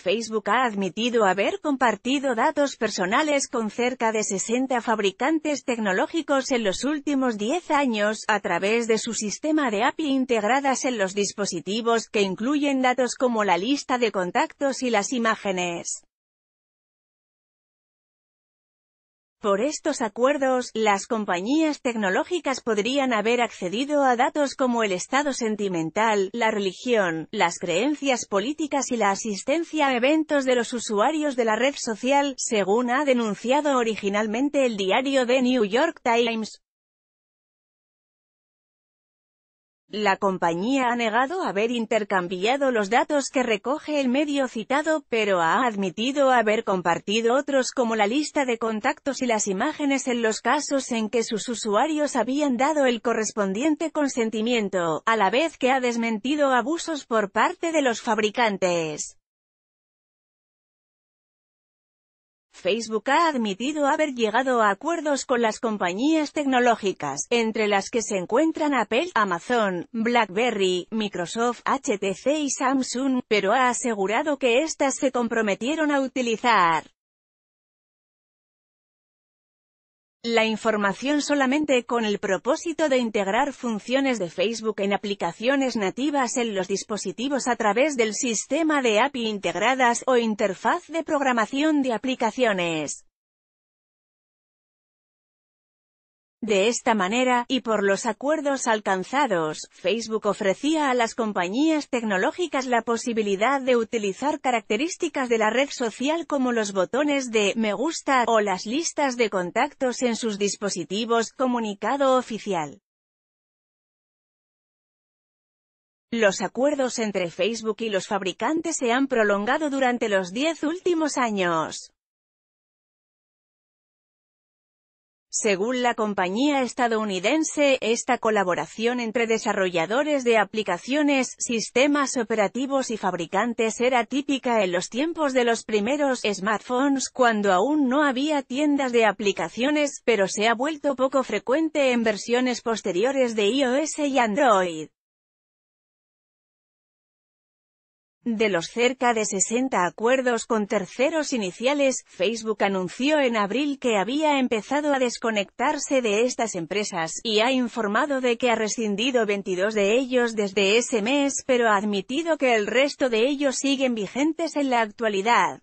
Facebook ha admitido haber compartido datos personales con cerca de 60 fabricantes tecnológicos en los últimos 10 años, a través de su sistema de API integradas en los dispositivos que incluyen datos como la lista de contactos y las imágenes. Por estos acuerdos, las compañías tecnológicas podrían haber accedido a datos como el estado sentimental, la religión, las creencias políticas y la asistencia a eventos de los usuarios de la red social, según ha denunciado originalmente el diario The New York Times. La compañía ha negado haber intercambiado los datos que recoge el medio citado, pero ha admitido haber compartido otros como la lista de contactos y las imágenes en los casos en que sus usuarios habían dado el correspondiente consentimiento, a la vez que ha desmentido abusos por parte de los fabricantes. Facebook ha admitido haber llegado a acuerdos con las compañías tecnológicas, entre las que se encuentran Apple, Amazon, BlackBerry, Microsoft, HTC y Samsung, pero ha asegurado que éstas se comprometieron a utilizar la información solamente con el propósito de integrar funciones de Facebook en aplicaciones nativas en los dispositivos a través del sistema de API integradas o interfaz de programación de aplicaciones. De esta manera, y por los acuerdos alcanzados, Facebook ofrecía a las compañías tecnológicas la posibilidad de utilizar características de la red social como los botones de me gusta o las listas de contactos en sus dispositivos, comunicado oficial. Los acuerdos entre Facebook y los fabricantes se han prolongado durante los 10 últimos años. Según la compañía estadounidense, esta colaboración entre desarrolladores de aplicaciones, sistemas operativos y fabricantes era típica en los tiempos de los primeros smartphones cuando aún no había tiendas de aplicaciones, pero se ha vuelto poco frecuente en versiones posteriores de iOS y Android. De los cerca de 60 acuerdos con terceros iniciales, Facebook anunció en abril que había empezado a desconectarse de estas empresas, y ha informado de que ha rescindido 22 de ellos desde ese mes pero ha admitido que el resto de ellos siguen vigentes en la actualidad.